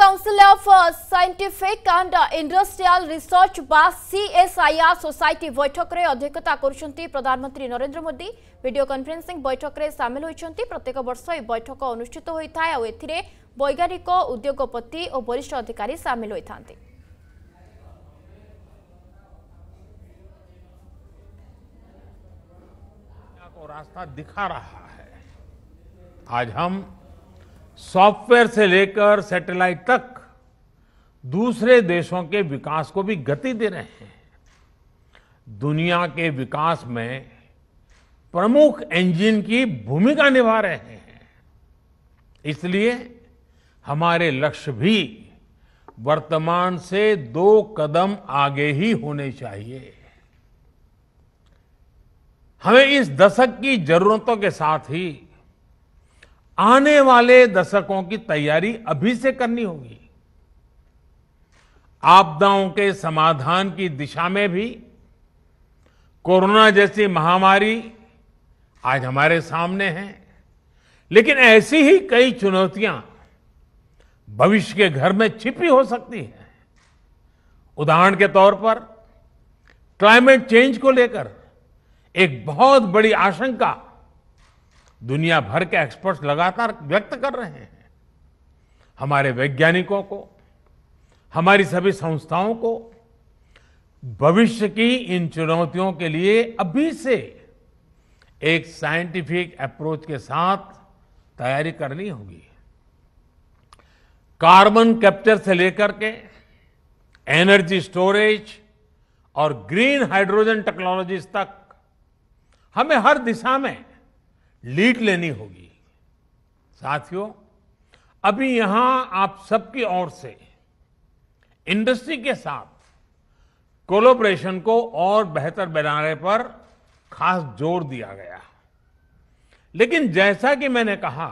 council of scientific and industrial research बा CSIR society बैठक में अध्यक्षता करुंट प्रधानमंत्री नरेंद्र मोदी वीडियो कॉन्फ्रेंसिंग बैठक में सामिल होती प्रत्येक वर्ष यह बैठक अनुषित होता है और ए वैज्ञानिक उद्योगपति और वरिष्ठ अधिकारी सामिल होती रास्ता दिखा रहा है आज हम सॉफ्टवेयर से लेकर सैटेलाइट तक दूसरे देशों के विकास को भी गति दे रहे हैं दुनिया के विकास में प्रमुख इंजन की भूमिका निभा रहे हैं इसलिए हमारे लक्ष्य भी वर्तमान से दो कदम आगे ही होने चाहिए हमें इस दशक की जरूरतों के साथ ही आने वाले दशकों की तैयारी अभी से करनी होगी आपदाओं के समाधान की दिशा में भी कोरोना जैसी महामारी आज हमारे सामने है लेकिन ऐसी ही कई चुनौतियां भविष्य के घर में छिपी हो सकती हैं उदाहरण के तौर पर क्लाइमेट चेंज को लेकर एक बहुत बड़ी आशंका दुनिया भर के एक्सपर्ट्स लगातार व्यक्त कर रहे हैं हमारे वैज्ञानिकों को हमारी सभी संस्थाओं को भविष्य की इन चुनौतियों के लिए अभी से एक साइंटिफिक अप्रोच के साथ तैयारी करनी होगी कार्बन कैप्चर से लेकर के एनर्जी स्टोरेज और ग्रीन हाइड्रोजन टेक्नोलॉजीज तक हमें हर दिशा में लीड लेनी होगी साथियों अभी यहां आप सबकी ओर से इंडस्ट्री के साथ कोलोबरेशन को और बेहतर बनाने पर खास जोर दिया गया लेकिन जैसा कि मैंने कहा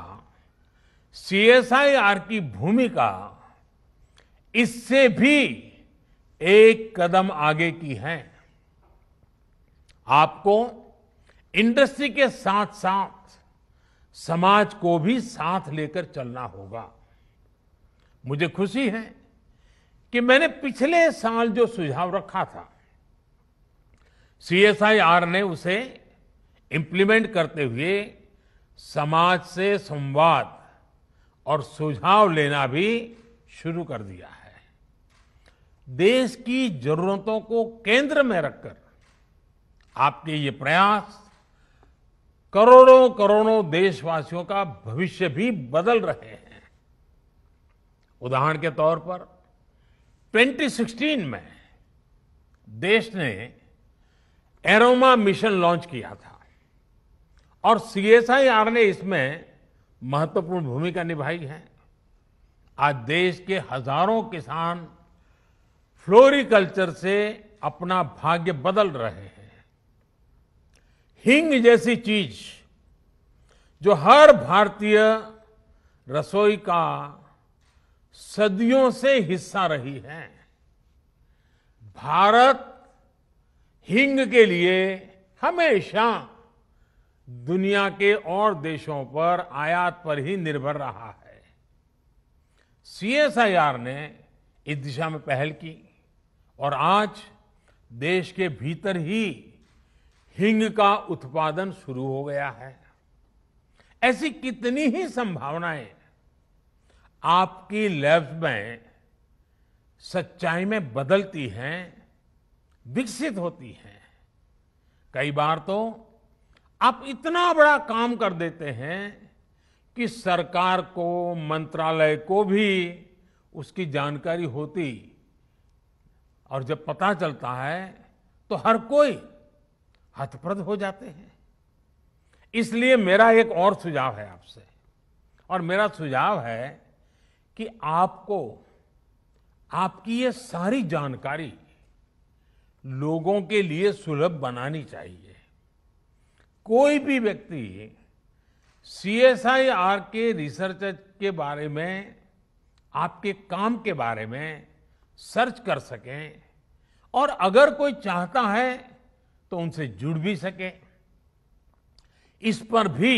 सीएसआईआर की भूमिका इससे भी एक कदम आगे की है आपको इंडस्ट्री के साथ साथ समाज को भी साथ लेकर चलना होगा मुझे खुशी है कि मैंने पिछले साल जो सुझाव रखा था सीएसआईआर ने उसे इंप्लीमेंट करते हुए समाज से संवाद और सुझाव लेना भी शुरू कर दिया है देश की जरूरतों को केंद्र में रखकर आपके ये प्रयास करोड़ों करोड़ों देशवासियों का भविष्य भी बदल रहे हैं उदाहरण के तौर पर 2016 में देश ने एरोमा मिशन लॉन्च किया था और सीएसआईआर ने इसमें महत्वपूर्ण भूमिका निभाई है आज देश के हजारों किसान फ्लोरिकल्चर से अपना भाग्य बदल रहे हैं हिंग जैसी चीज जो हर भारतीय रसोई का सदियों से हिस्सा रही है भारत हिंग के लिए हमेशा दुनिया के और देशों पर आयात पर ही निर्भर रहा है सीएसआईआर ने इस दिशा में पहल की और आज देश के भीतर ही हिंग का उत्पादन शुरू हो गया है ऐसी कितनी ही संभावनाएं आपकी लैब्स में सच्चाई में बदलती हैं विकसित होती हैं कई बार तो आप इतना बड़ा काम कर देते हैं कि सरकार को मंत्रालय को भी उसकी जानकारी होती और जब पता चलता है तो हर कोई हतप्रद हो जाते हैं इसलिए मेरा एक और सुझाव है आपसे और मेरा सुझाव है कि आपको आपकी ये सारी जानकारी लोगों के लिए सुलभ बनानी चाहिए कोई भी व्यक्ति सीएसआईआर के रिसर्च के बारे में आपके काम के बारे में सर्च कर सकें और अगर कोई चाहता है तो उनसे जुड़ भी सके इस पर भी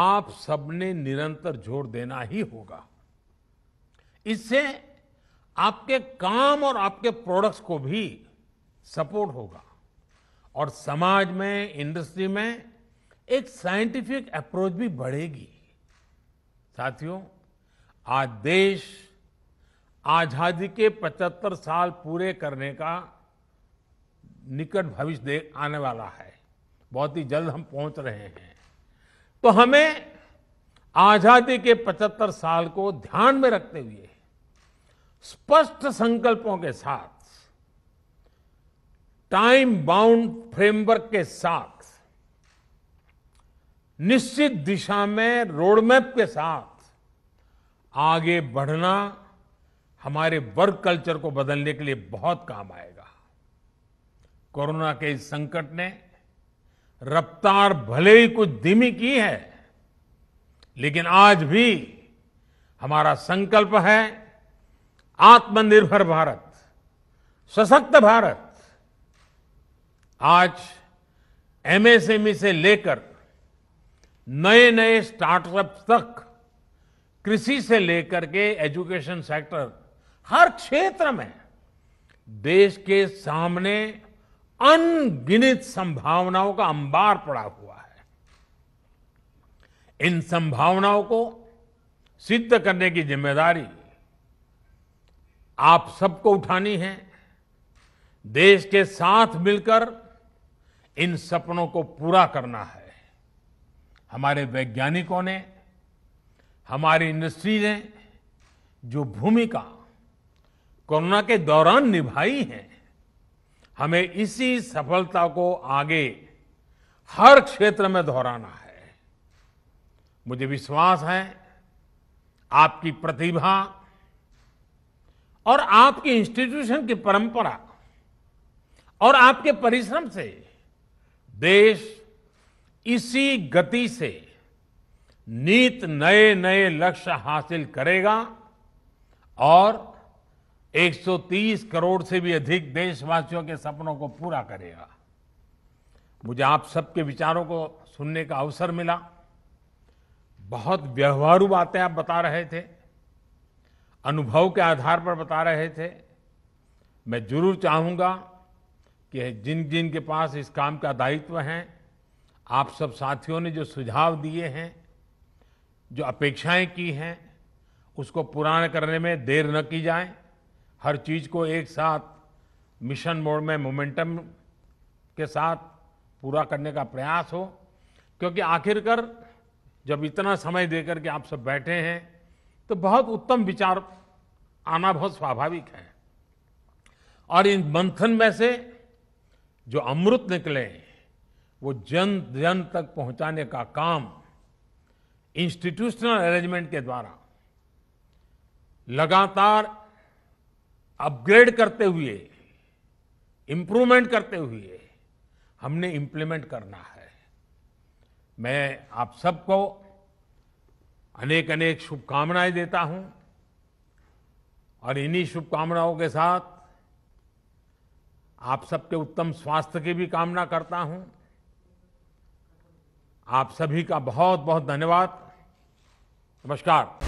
आप सबने निरंतर जोर देना ही होगा इससे आपके काम और आपके प्रोडक्ट्स को भी सपोर्ट होगा और समाज में इंडस्ट्री में एक साइंटिफिक अप्रोच भी बढ़ेगी साथियों आज देश आजादी के 75 साल पूरे करने का निकट भविष्य देख आने वाला है बहुत ही जल्द हम पहुंच रहे हैं तो हमें आजादी के 75 साल को ध्यान में रखते हुए स्पष्ट संकल्पों के साथ टाइम बाउंड फ्रेमवर्क के साथ निश्चित दिशा में रोडमैप के साथ आगे बढ़ना हमारे वर्क कल्चर को बदलने के लिए बहुत काम आएगा कोरोना के इस संकट ने रफ्तार भले ही कुछ धीमी की है लेकिन आज भी हमारा संकल्प है आत्मनिर्भर भारत सशक्त भारत आज एमएसएमई e से लेकर नए नए स्टार्टअप तक कृषि से लेकर के एजुकेशन सेक्टर हर क्षेत्र में देश के सामने अनगिनित संभावनाओं का अंबार पड़ा हुआ है इन संभावनाओं को सिद्ध करने की जिम्मेदारी आप सबको उठानी है देश के साथ मिलकर इन सपनों को पूरा करना है हमारे वैज्ञानिकों ने हमारी इंडस्ट्री ने जो भूमिका कोरोना के दौरान निभाई है हमें इसी सफलता को आगे हर क्षेत्र में दोहराना है मुझे विश्वास है आपकी प्रतिभा और आपकी इंस्टीट्यूशन की परंपरा और आपके परिश्रम से देश इसी गति से नीत नए नए लक्ष्य हासिल करेगा और 130 करोड़ से भी अधिक देशवासियों के सपनों को पूरा करेगा मुझे आप सबके विचारों को सुनने का अवसर मिला बहुत व्यवहारू बातें आप बता रहे थे अनुभव के आधार पर बता रहे थे मैं जरूर चाहूंगा कि जिन जिन के पास इस काम का दायित्व है आप सब साथियों ने जो सुझाव दिए हैं जो अपेक्षाएं की हैं उसको पूरा करने में देर न की जाए हर चीज़ को एक साथ मिशन मोड में मोमेंटम के साथ पूरा करने का प्रयास हो क्योंकि आखिरकार जब इतना समय देकर के आप सब बैठे हैं तो बहुत उत्तम विचार आना बहुत स्वाभाविक है और इन मंथन में से जो अमृत निकले वो जन जन तक पहुंचाने का काम इंस्टीट्यूशनल अरेंजमेंट के द्वारा लगातार अपग्रेड करते हुए इंप्रूवमेंट करते हुए हमने इंप्लीमेंट करना है मैं आप सबको अनेक अनेक शुभकामनाएं देता हूं और इन्हीं शुभकामनाओं के साथ आप सबके उत्तम स्वास्थ्य की भी कामना करता हूं आप सभी का बहुत बहुत धन्यवाद नमस्कार